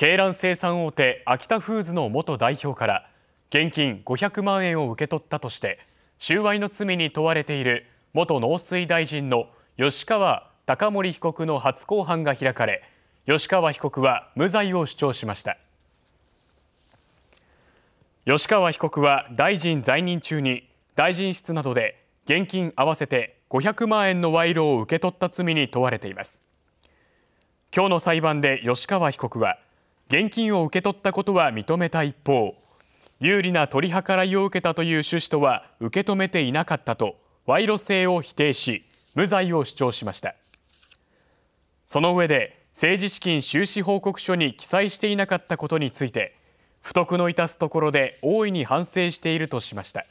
鶏卵生産大手アキタフーズの元代表から現金500万円を受け取ったとして収賄の罪に問われている元農水大臣の吉川貴盛被告の初公判が開かれ吉川被告は無罪を主張しました吉川被告は大臣在任中に大臣室などで現金合わせて500万円の賄賂を受け取った罪に問われています今日の裁判で吉川被告は現金を受け取ったことは認めた一方有利な取り計らいを受けたという趣旨とは受け止めていなかったと賄賂性を否定し無罪を主張しましたその上で政治資金収支報告書に記載していなかったことについて不徳の致すところで大いに反省しているとしました。